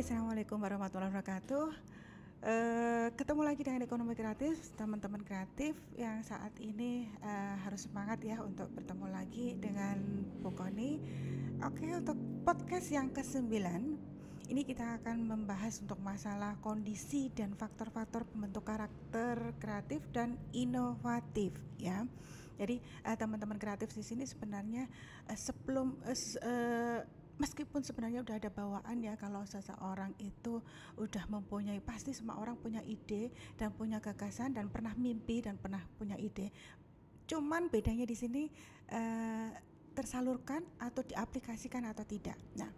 assalamualaikum warahmatullahi wabarakatuh. Uh, ketemu lagi dengan ekonomi kreatif, teman-teman kreatif yang saat ini uh, harus semangat ya untuk bertemu lagi dengan Pokoni. Oke, untuk podcast yang ke-9 ini kita akan membahas untuk masalah kondisi dan faktor-faktor pembentuk karakter kreatif dan inovatif ya. Jadi eh, teman-teman kreatif di sini sebenarnya sebelum meskipun sebenarnya udah ada bawaan ya kalau seseorang itu udah mempunyai pasti semua orang punya ide dan punya gagasan dan pernah mimpi dan pernah punya ide cuman bedanya di sini eh, tersalurkan atau diaplikasikan atau tidak nah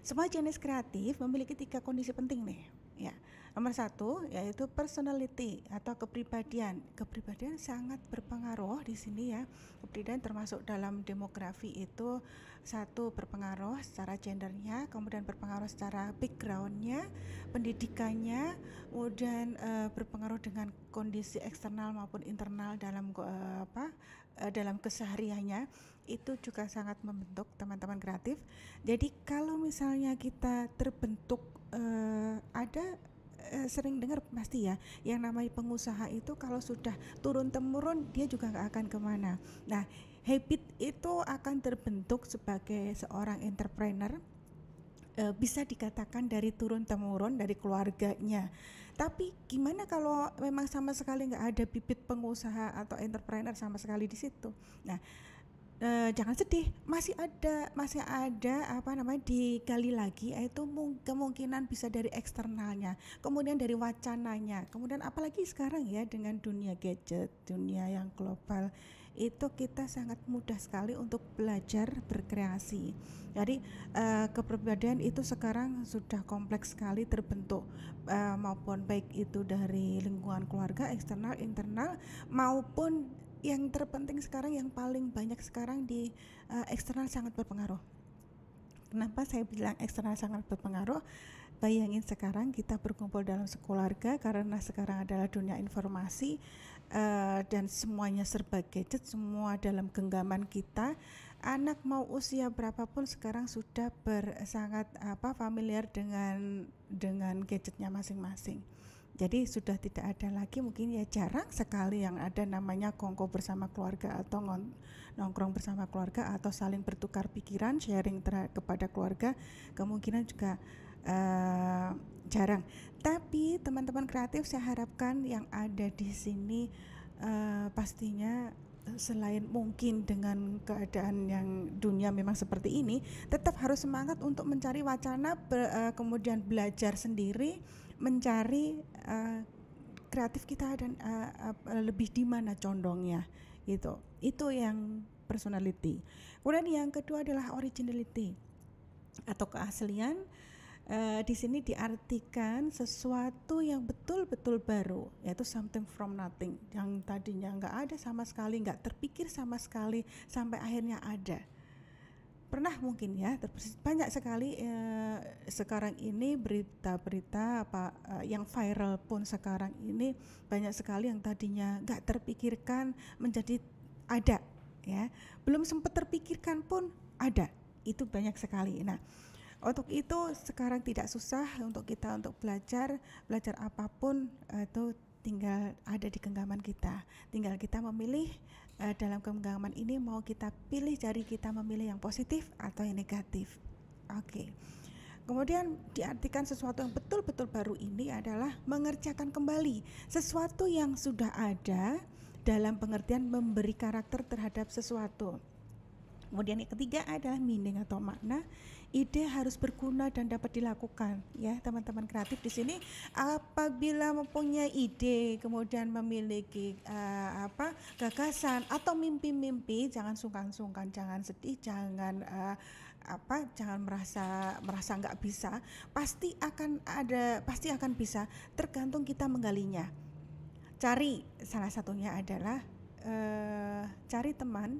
semua jenis kreatif memiliki tiga kondisi penting nih ya Nomor satu yaitu personality atau kepribadian. Kepribadian sangat berpengaruh di sini ya. Kepribadian termasuk dalam demografi itu satu berpengaruh secara gendernya, kemudian berpengaruh secara backgroundnya, pendidikannya, kemudian e, berpengaruh dengan kondisi eksternal maupun internal dalam e, apa e, dalam kesehariannya itu juga sangat membentuk teman-teman kreatif. Jadi kalau misalnya kita terbentuk e, ada Eh, sering dengar pasti ya yang namanya pengusaha itu kalau sudah turun temurun dia juga nggak akan kemana nah habit itu akan terbentuk sebagai seorang entrepreneur e, bisa dikatakan dari turun temurun dari keluarganya. Tapi gimana kalau memang sama sekali nggak ada bibit pengusaha atau entrepreneur sama sekali di situ? Nah, Eh, jangan sedih, masih ada masih ada apa namanya digali lagi yaitu kemungkinan bisa dari eksternalnya, kemudian dari wacananya, kemudian apalagi sekarang ya dengan dunia gadget, dunia yang global itu kita sangat mudah sekali untuk belajar berkreasi. Jadi uh, kepribadian itu sekarang sudah kompleks sekali terbentuk uh, maupun baik itu dari lingkungan keluarga eksternal internal maupun yang terpenting sekarang yang paling banyak sekarang di uh, eksternal sangat berpengaruh kenapa saya bilang eksternal sangat berpengaruh bayangin sekarang kita berkumpul dalam sekeluarga karena sekarang adalah dunia informasi uh, dan semuanya serba gadget semua dalam genggaman kita anak mau usia berapapun sekarang sudah bersangat sangat apa familiar dengan dengan gadgetnya masing-masing jadi sudah tidak ada lagi mungkin ya jarang sekali yang ada namanya kongko bersama keluarga atau nongkrong bersama keluarga atau saling bertukar pikiran sharing kepada keluarga kemungkinan juga uh, jarang. Tapi teman-teman kreatif saya harapkan yang ada di sini uh, pastinya selain mungkin dengan keadaan yang dunia memang seperti ini, tetap harus semangat untuk mencari wacana, be, uh, kemudian belajar sendiri mencari uh, kreatif kita dan uh, uh, lebih di mana condongnya gitu. Itu yang personality. Kemudian yang kedua adalah originality atau keaslian. Uh, di sini diartikan sesuatu yang betul-betul baru, yaitu something from nothing, yang tadinya nggak ada sama sekali, nggak terpikir sama sekali, sampai akhirnya ada pernah mungkin ya banyak sekali uh, sekarang ini berita-berita apa uh, yang viral pun sekarang ini banyak sekali yang tadinya nggak terpikirkan menjadi ada ya belum sempat terpikirkan pun ada itu banyak sekali nah untuk itu sekarang tidak susah untuk kita untuk belajar belajar apapun eh, itu tinggal ada di genggaman kita tinggal kita memilih uh, dalam genggaman ini mau kita pilih dari kita memilih yang positif atau yang negatif. Oke. Okay. Kemudian diartikan sesuatu yang betul-betul baru ini adalah mengerjakan kembali sesuatu yang sudah ada dalam pengertian memberi karakter terhadap sesuatu. Kemudian yang ketiga adalah meaning atau makna. Ide harus berguna dan dapat dilakukan ya, teman-teman kreatif di sini apabila mempunyai ide, kemudian memiliki uh, apa? gagasan atau mimpi-mimpi, jangan sungkan-sungkan, jangan sedih, jangan uh, apa? jangan merasa merasa nggak bisa. Pasti akan ada pasti akan bisa tergantung kita menggalinya. Cari salah satunya adalah uh, cari teman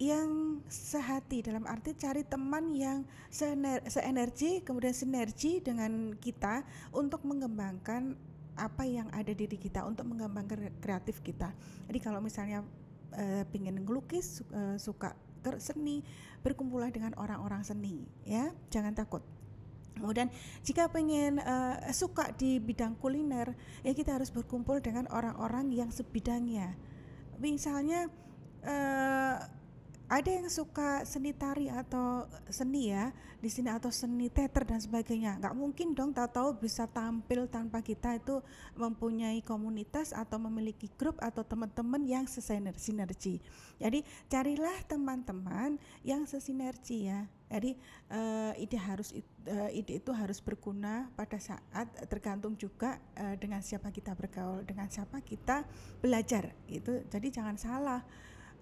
yang sehati dalam arti cari teman yang seenergi kemudian sinergi dengan kita untuk mengembangkan apa yang ada di diri kita untuk mengembangkan kreatif kita. Jadi kalau misalnya e, pingin ngelukis e, suka ke seni berkumpullah dengan orang-orang seni ya jangan takut Kemudian jika pengen e, eh, suka di bidang kuliner, ya kita harus berkumpul dengan orang-orang yang sebidangnya. Misalnya e, ada yang suka seni tari atau seni ya di sini atau seni teater dan sebagainya nggak mungkin dong tahu-tahu bisa tampil tanpa kita itu mempunyai komunitas atau memiliki grup atau teman-teman yang sesinergi jadi carilah teman-teman yang sesinergi ya jadi uh, ide harus uh, ide itu harus berguna pada saat tergantung juga uh, dengan siapa kita bergaul, dengan siapa kita belajar itu. Jadi jangan salah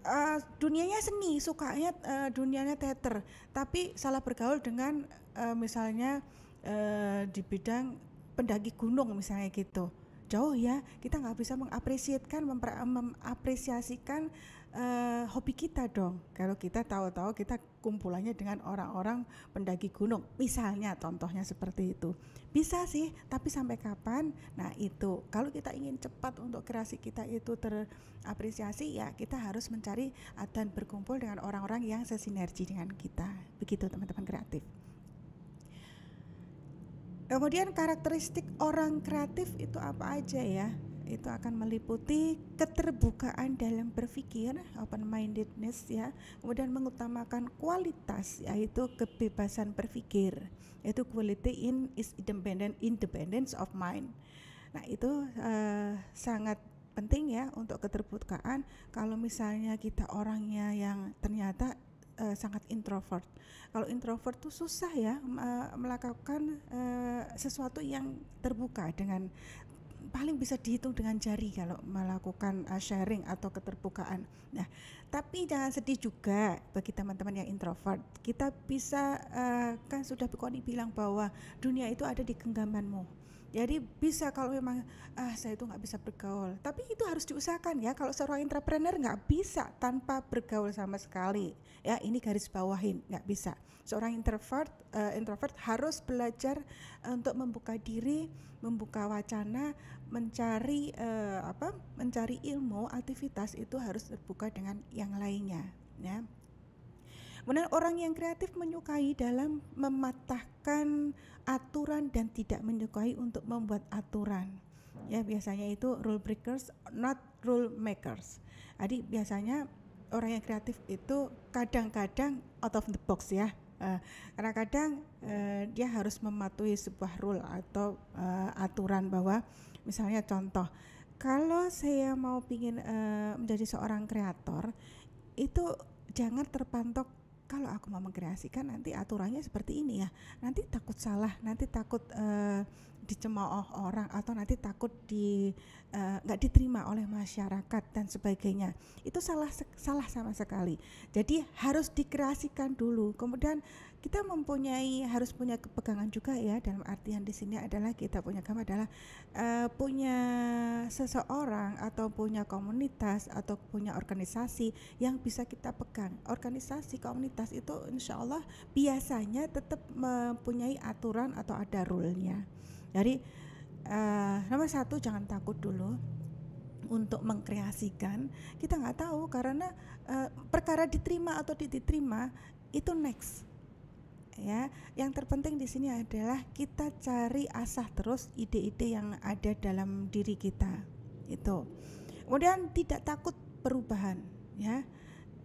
uh, dunianya seni, sukanya uh, dunianya teater, tapi salah bergaul dengan uh, misalnya uh, di bidang pendaki gunung misalnya gitu. Jauh ya, kita nggak bisa mengapresiasikan, mengapresiasikan uh, hobi kita dong. Kalau kita tahu-tahu kita kumpulannya dengan orang-orang pendaki gunung. Misalnya contohnya seperti itu. Bisa sih, tapi sampai kapan? Nah, itu. Kalau kita ingin cepat untuk kreasi kita itu terapresiasi, ya kita harus mencari dan berkumpul dengan orang-orang yang sesinergi dengan kita. Begitu teman-teman kreatif. Kemudian karakteristik orang kreatif itu apa aja ya? itu akan meliputi keterbukaan dalam berpikir, open mindedness ya. Kemudian mengutamakan kualitas yaitu kebebasan berpikir, yaitu quality in is independent independence of mind. Nah, itu uh, sangat penting ya untuk keterbukaan kalau misalnya kita orangnya yang ternyata eh, sangat introvert. Kalau introvert tuh susah ya melakukan eh, sesuatu yang terbuka dengan paling bisa dihitung dengan jari kalau melakukan eh, sharing atau keterbukaan. Nah, tapi jangan sedih juga bagi teman-teman yang introvert. Kita bisa uh, kan sudah Koni bilang bahwa dunia itu ada di genggamanmu jadi bisa kalau memang ah saya itu nggak bisa bergaul, tapi itu harus diusahakan ya. Kalau seorang entrepreneur nggak bisa tanpa bergaul sama sekali, ya ini garis bawahin nggak bisa. Seorang introvert uh, introvert harus belajar eh, untuk membuka diri, membuka wacana, mencari uh, apa? Mencari ilmu, aktivitas itu harus terbuka dengan yang lainnya, ya. Kemudian orang yang kreatif menyukai dalam mematahkan aturan dan tidak menyukai untuk membuat aturan. Ya biasanya itu rule breakers not rule makers. Jadi biasanya orang yang kreatif itu kadang-kadang out of the box ya. Uh, karena kadang uh, dia harus mematuhi sebuah rule atau uh, aturan bahwa misalnya contoh kalau saya mau ingin uh, menjadi seorang kreator itu jangan terpantok kalau aku mau mengkreasikan nanti aturannya seperti ini ya nanti takut salah nanti takut uh, dicemooh orang atau nanti takut di eh, nggak uh, diterima oleh masyarakat dan sebagainya itu salah salah sama sekali jadi harus dikreasikan dulu kemudian kita mempunyai harus punya kepegangan juga ya dalam artian di sini adalah kita punya kamu adalah uh, punya seseorang atau punya komunitas atau punya organisasi yang bisa kita pegang organisasi komunitas itu insya Allah biasanya tetap mempunyai aturan atau ada rule-nya jadi uh, nomor satu jangan takut dulu untuk mengkreasikan. Kita nggak tahu karena uh, perkara diterima atau diterima itu next ya. Yang terpenting di sini adalah kita cari asah terus ide-ide yang ada dalam diri kita. Itu. Kemudian tidak takut perubahan ya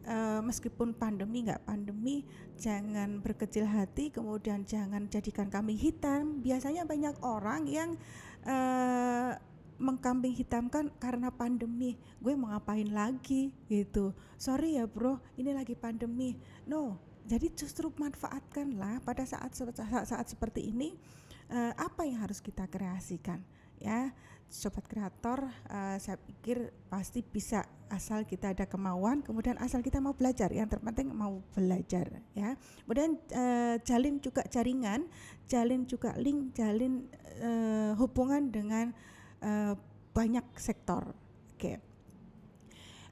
Eh, meskipun pandemi nggak pandemi jangan berkecil hati kemudian jangan jadikan kami hitam biasanya banyak orang yang uh, mengkambing hitamkan karena pandemi gue mau ngapain lagi gitu sorry ya bro ini lagi pandemi no jadi justru manfaatkanlah pada saat saat, saat seperti ini uh, apa yang harus kita kreasikan ya sobat kreator uh, saya pikir pasti bisa asal kita ada kemauan kemudian asal kita mau belajar yang terpenting mau belajar ya kemudian uh, jalin juga jaringan jalin juga link jalin uh, hubungan dengan uh, banyak sektor oke okay.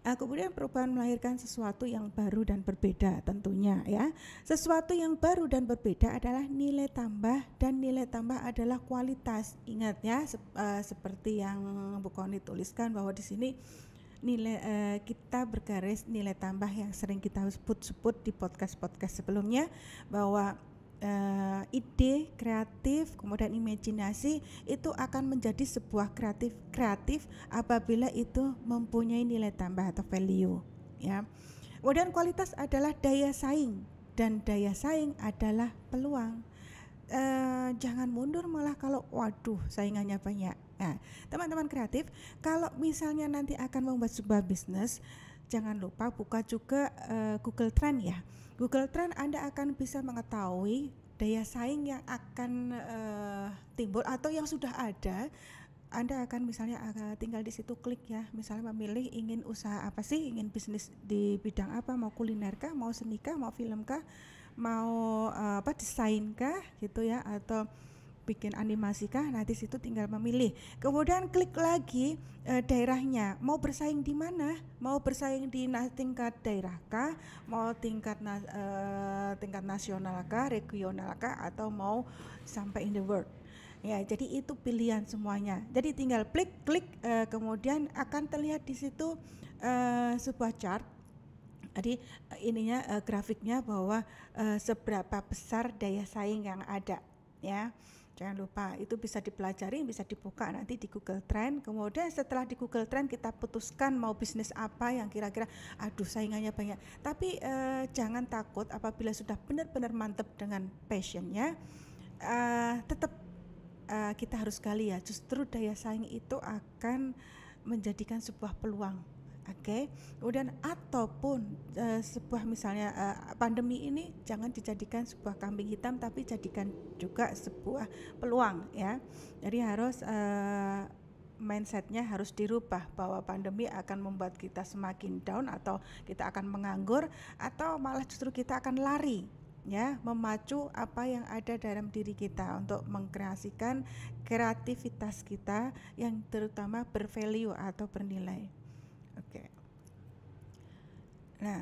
Nah, kemudian perubahan melahirkan sesuatu yang baru dan berbeda tentunya ya. Sesuatu yang baru dan berbeda adalah nilai tambah dan nilai tambah adalah kualitas. Ingat ya se uh, seperti yang Bu Koni tuliskan bahwa di sini nilai uh, kita bergaris nilai tambah yang sering kita sebut-sebut di podcast-podcast sebelumnya bahwa uh, ide kreatif, kemudian imajinasi itu akan menjadi sebuah kreatif kreatif apabila itu mempunyai nilai tambah atau value ya. Kemudian kualitas adalah daya saing dan daya saing adalah peluang. Uh, jangan mundur malah kalau waduh saingannya banyak. teman nah, teman-teman kreatif, kalau misalnya nanti akan membuat sebuah bisnis, jangan lupa buka juga uh, Google Trend ya Google Trend Anda akan bisa mengetahui daya saing yang akan uh, timbul atau yang sudah ada anda akan misalnya eh, tinggal di situ klik ya, misalnya memilih ingin usaha apa sih, ingin bisnis di bidang apa, mau kuliner kah, mau seni kah, mau film kah, mau uh, apa desain kah gitu ya atau bikin animasi kah? Nah, di situ tinggal memilih. Kemudian klik lagi e, daerahnya. Mau bersaing di mana? Mau bersaing di na tingkat daerah kah? Mau tingkat na e, tingkat nasional kah, regional kah atau mau sampai in the world? Ya, jadi itu pilihan semuanya. Jadi tinggal klik klik e, kemudian akan terlihat di situ e, sebuah chart jadi ininya uh, grafiknya bahwa uh, seberapa besar daya saing yang ada ya. Jangan lupa itu bisa dipelajari, bisa dibuka nanti di Google Trend. Kemudian setelah di Google Trend kita putuskan mau bisnis apa yang kira-kira aduh saingannya banyak. Tapi eh, jangan takut apabila sudah benar-benar mantep dengan passionnya, eh, tetap eh, kita harus gali ya. Justru daya saing itu akan menjadikan sebuah peluang Oke, okay? kemudian ataupun uh, sebuah misalnya uh, pandemi ini jangan dijadikan sebuah kambing hitam, tapi jadikan juga sebuah peluang ya. Jadi harus uh, mindsetnya harus dirubah bahwa pandemi akan membuat kita semakin down atau kita akan menganggur atau malah justru kita akan lari ya memacu apa yang ada dalam diri kita untuk mengkreasikan kreativitas kita yang terutama bervalue atau bernilai. Oke. Okay. Nah,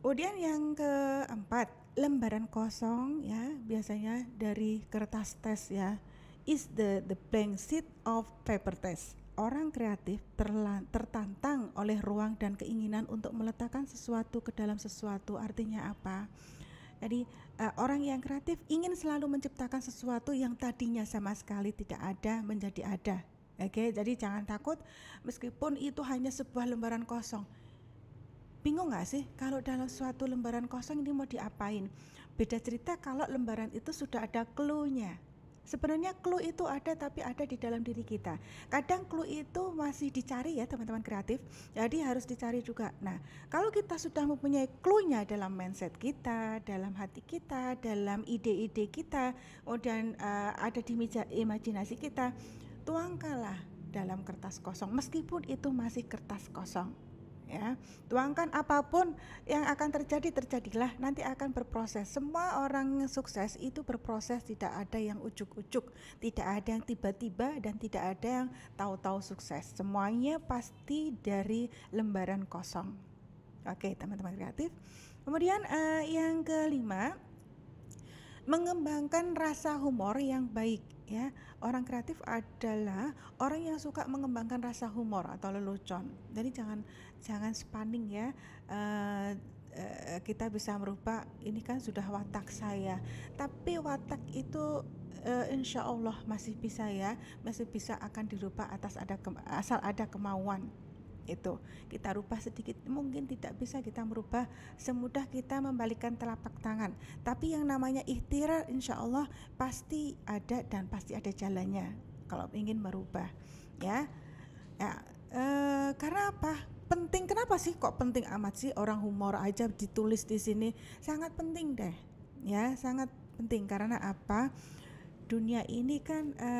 kemudian yang keempat, lembaran kosong ya, biasanya dari kertas tes ya, is the the blank sheet of paper test. Orang kreatif terlan, tertantang oleh ruang dan keinginan untuk meletakkan sesuatu ke dalam sesuatu. Artinya apa? Jadi uh, orang yang kreatif ingin selalu menciptakan sesuatu yang tadinya sama sekali tidak ada menjadi ada Oke, okay, jadi jangan takut meskipun itu hanya sebuah lembaran kosong. Bingung nggak sih kalau dalam suatu lembaran kosong ini mau diapain? Beda cerita kalau lembaran itu sudah ada clue-nya. Sebenarnya clue itu ada tapi ada di dalam diri kita. Kadang clue itu masih dicari ya teman-teman kreatif. Jadi harus dicari juga. Nah, kalau kita sudah mempunyai clue-nya dalam mindset kita, dalam hati kita, dalam ide-ide kita, kemudian uh, ada di meja imajinasi kita, tuangkanlah dalam kertas kosong meskipun itu masih kertas kosong ya tuangkan apapun yang akan terjadi terjadilah nanti akan berproses semua orang sukses itu berproses tidak ada yang ujuk-ujuk tidak ada yang tiba-tiba dan tidak ada yang tahu-tahu sukses semuanya pasti dari lembaran kosong oke teman-teman kreatif kemudian uh, yang kelima mengembangkan rasa humor yang baik ya. Orang kreatif adalah orang yang suka mengembangkan rasa humor atau lelucon. Jadi jangan jangan spanning ya. Uh, kita bisa merubah ini kan sudah watak saya. Tapi watak itu uh, insya Allah masih bisa ya, masih bisa akan dirubah atas ada asal ada kemauan itu kita rubah sedikit mungkin tidak bisa kita merubah semudah kita membalikkan telapak tangan tapi yang namanya ikhtiar insya Allah pasti ada dan pasti ada jalannya kalau ingin merubah ya, ya e, karena apa penting kenapa sih kok penting amat sih orang humor aja ditulis di sini sangat penting deh ya sangat penting karena apa dunia ini kan e,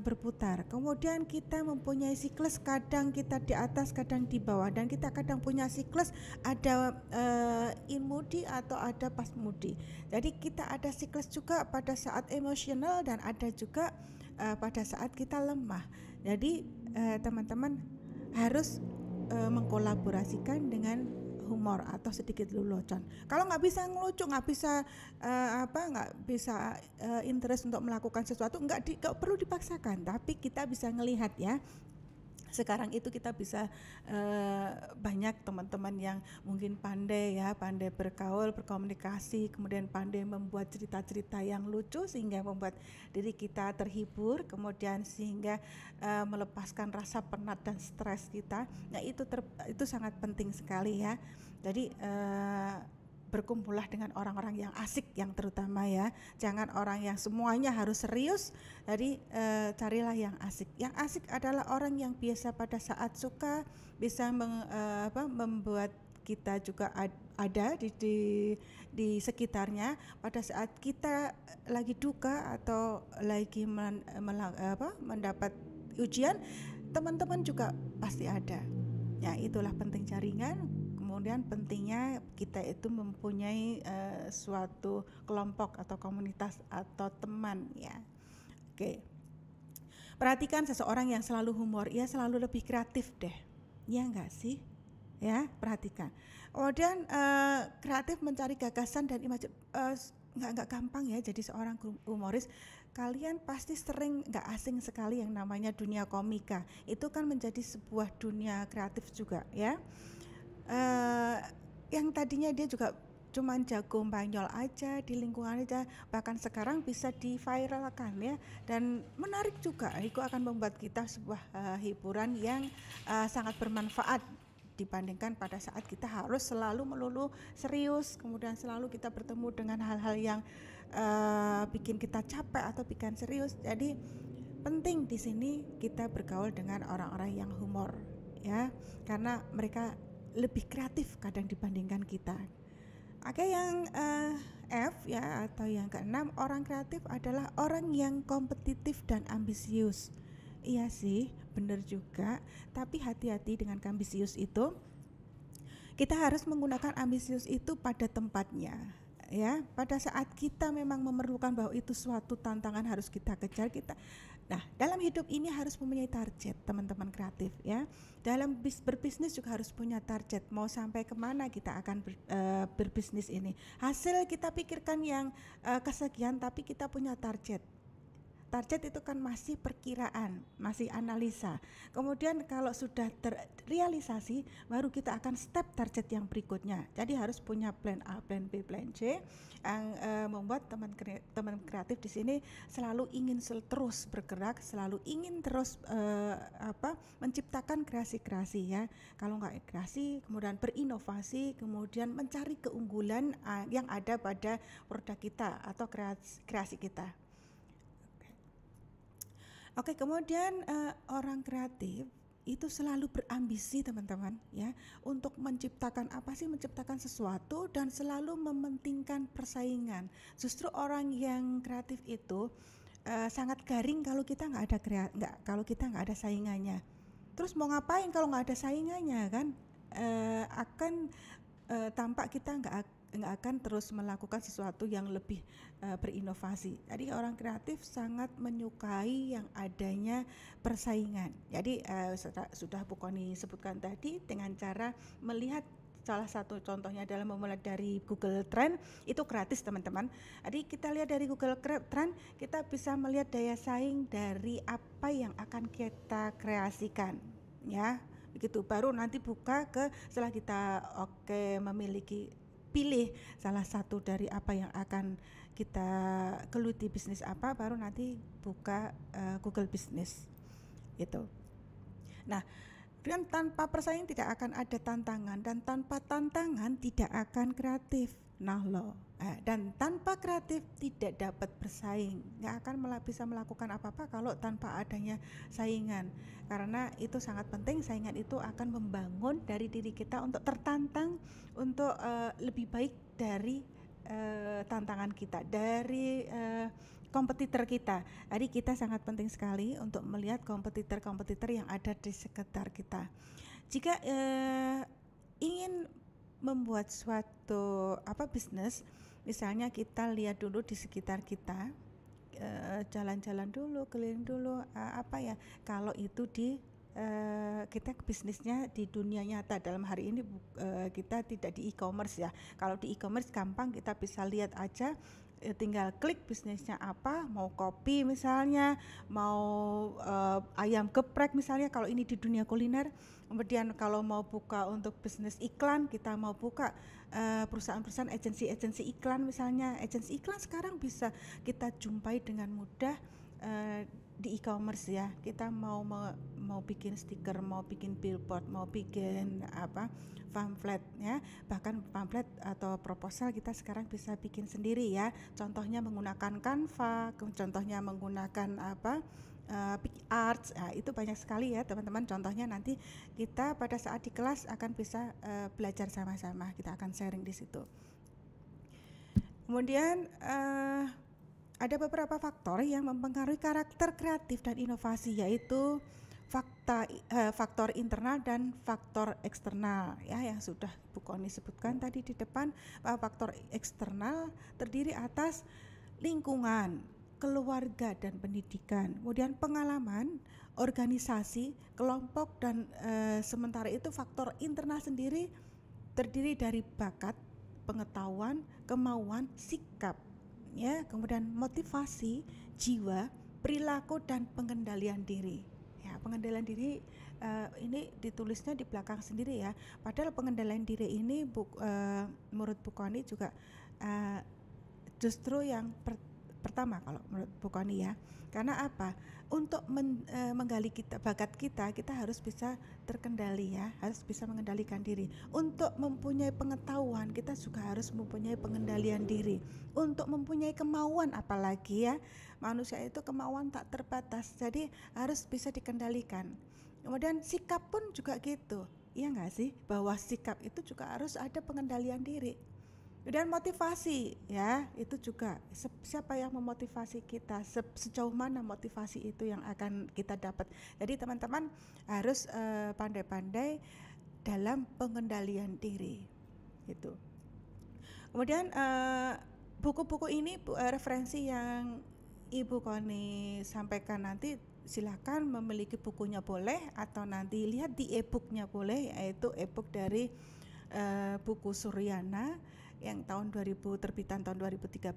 berputar. Kemudian kita mempunyai siklus kadang kita di atas, kadang di bawah dan kita kadang punya siklus ada eh, in moodi atau ada pasmudi. Jadi kita ada siklus juga pada saat emosional dan ada juga e, pada saat kita lemah. Jadi teman-teman harus mengkolaborasikan dengan humor atau sedikit lelucon. Kalau nggak bisa ngelucu, nggak bisa uh, apa, nggak bisa uh, interest untuk melakukan sesuatu, nggak perlu dipaksakan. Tapi kita bisa ngelihat ya sekarang itu kita bisa uh, banyak teman-teman yang mungkin pandai ya, pandai berkaul, berkomunikasi, kemudian pandai membuat cerita-cerita yang lucu sehingga membuat diri kita terhibur, kemudian sehingga uh, melepaskan rasa penat dan stres kita. Nah, itu ter, itu sangat penting sekali ya. Jadi uh, berkumpullah dengan orang-orang yang asik yang terutama ya. Jangan orang yang semuanya harus serius. Jadi e, carilah yang asik. Yang asik adalah orang yang biasa pada saat suka bisa meng, e, apa, membuat kita juga ada di, di di sekitarnya pada saat kita lagi duka atau lagi men, men, apa, mendapat ujian teman-teman juga pasti ada ya itulah penting jaringan kemudian pentingnya kita itu mempunyai uh, suatu kelompok atau komunitas atau teman ya oke perhatikan seseorang yang selalu humor ia selalu lebih kreatif deh ya enggak sih ya perhatikan kemudian uh, kreatif mencari gagasan dan imaj uh, eh, nggak nggak gampang ya jadi seorang humoris kalian pasti sering nggak asing sekali yang namanya dunia komika itu kan menjadi sebuah dunia kreatif juga ya Eh, yang tadinya dia juga cuman jago banyol aja di lingkungan aja bahkan sekarang bisa diviralkan ya dan menarik juga itu akan membuat kita sebuah uh, hiburan yang uh, sangat bermanfaat dibandingkan pada saat kita harus selalu melulu serius kemudian selalu kita bertemu dengan hal-hal yang uh, bikin kita capek atau bikin serius jadi penting di sini kita bergaul dengan orang-orang yang humor ya karena mereka lebih kreatif kadang dibandingkan kita. Oke, yang uh, F ya atau yang keenam orang kreatif adalah orang yang kompetitif dan ambisius. Iya sih, benar juga. Tapi hati-hati dengan ambisius itu. Kita harus menggunakan ambisius itu pada tempatnya ya pada saat kita memang memerlukan bahwa itu suatu tantangan harus kita kejar kita nah dalam hidup ini harus mempunyai target teman-teman kreatif ya dalam bis, berbisnis juga harus punya target mau sampai kemana kita akan ber, e, berbisnis ini hasil kita pikirkan yang e, kesekian tapi kita punya target target itu kan masih perkiraan, masih analisa. Kemudian kalau sudah terrealisasi baru kita akan step target yang berikutnya. Jadi harus punya plan A, plan B, plan C yang e, membuat teman teman kreatif di sini selalu ingin sel terus bergerak, selalu ingin terus e, apa menciptakan kreasi-kreasi ya. Kalau nggak kreasi, kemudian berinovasi, kemudian mencari keunggulan eh, yang ada pada produk kita atau kreasi kita. Oke, kemudian uh, orang kreatif itu selalu berambisi teman-teman ya untuk menciptakan apa sih menciptakan sesuatu dan selalu mementingkan persaingan justru orang yang kreatif itu uh, sangat garing kalau kita nggak ada kreat nggak kalau kita nggak ada saingannya terus mau ngapain kalau nggak ada saingannya kan uh, akan uh, tampak kita nggak nggak akan terus melakukan sesuatu yang lebih uh, berinovasi. Jadi orang kreatif sangat menyukai yang adanya persaingan. Jadi uh, sudah, sudah Bukoni sebutkan tadi dengan cara melihat salah satu contohnya adalah memulai dari Google Trend itu gratis teman-teman. Jadi kita lihat dari Google Trend kita bisa melihat daya saing dari apa yang akan kita kreasikan ya begitu baru nanti buka ke setelah kita oke okay, memiliki pilih salah satu dari apa yang akan kita keluti bisnis apa baru nanti buka uh, Google bisnis itu. Nah, dan tanpa persaingan tidak akan ada tantangan dan tanpa tantangan tidak akan kreatif nahlo eh, dan tanpa kreatif tidak dapat bersaing nggak akan bisa melakukan apa-apa kalau tanpa adanya saingan karena itu sangat penting saingan itu akan membangun dari diri kita untuk tertantang untuk uh, lebih baik dari uh, tantangan kita dari uh, kompetitor kita. Jadi kita sangat penting sekali untuk melihat kompetitor-kompetitor yang ada di sekitar kita. Jika uh, ingin membuat suatu apa bisnis, misalnya kita lihat dulu di sekitar kita, eh, jalan-jalan dulu, keliling dulu, eh, apa ya? Kalau itu di Uh, kita bisnisnya di dunia nyata dalam hari ini uh, kita tidak di e-commerce ya. Kalau di e-commerce gampang kita bisa lihat aja ya tinggal klik bisnisnya apa, mau kopi misalnya, mau uh, ayam geprek misalnya kalau ini di dunia kuliner. Kemudian kalau mau buka untuk bisnis iklan, kita mau buka eh, perusahaan-perusahaan agensi-agensi iklan misalnya. Agensi iklan sekarang bisa kita jumpai dengan mudah uh, di e-commerce ya kita mau, mau mau bikin stiker mau bikin billboard mau bikin apa pamflet ya bahkan pamflet atau proposal kita sekarang bisa bikin sendiri ya contohnya menggunakan Canva contohnya menggunakan apa uh, arts nah, itu banyak sekali ya teman-teman contohnya nanti kita pada saat di kelas akan bisa uh, belajar sama-sama kita akan sharing di situ kemudian uh, ada beberapa faktor yang mempengaruhi karakter kreatif dan inovasi yaitu fakta eh, faktor internal dan faktor eksternal ya yang sudah Bu Koni sebutkan tadi di depan faktor eksternal terdiri atas lingkungan, keluarga dan pendidikan, kemudian pengalaman, organisasi, kelompok dan e, sementara itu faktor internal sendiri terdiri dari bakat, pengetahuan, kemauan, sikap ya, kemudian motivasi, jiwa, perilaku dan pengendalian diri. Ya, pengendalian diri uh, ini ditulisnya di belakang sendiri ya. Padahal pengendalian diri ini buk, uh, menurut Bu Koni juga uh, justru yang pertama kalau menurut bukoni ya. Karena apa? Untuk men, e, menggali kita bakat kita, kita harus bisa terkendali ya, harus bisa mengendalikan diri. Untuk mempunyai pengetahuan, kita juga harus mempunyai pengendalian diri. Untuk mempunyai kemauan apalagi ya, manusia itu kemauan tak terbatas. Jadi harus bisa dikendalikan. Kemudian sikap pun juga gitu. Iya enggak sih? Bahwa sikap itu juga harus ada pengendalian diri dan motivasi ya itu juga siapa yang memotivasi kita se sejauh mana motivasi itu yang akan kita dapat jadi teman-teman harus eh, pandai-pandai uh, dalam pengendalian diri itu kemudian eh, buku-buku uh, ini uh, referensi yang ibu Koni sampaikan nanti silahkan memiliki bukunya boleh atau nanti lihat di e-booknya boleh yaitu e-book dari uh, buku Suryana yang tahun 2000 terbitan tahun 2013.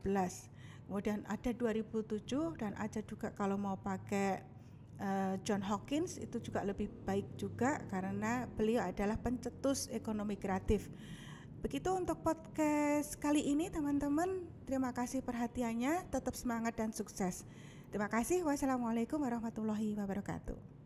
Kemudian ada 2007 dan ada juga kalau mau pakai uh, John Hawkins itu juga lebih baik juga karena beliau adalah pencetus ekonomi kreatif. Begitu untuk podcast kali ini teman-teman. Terima kasih perhatiannya, tetap semangat dan sukses. Terima kasih. Wassalamualaikum warahmatullahi wabarakatuh.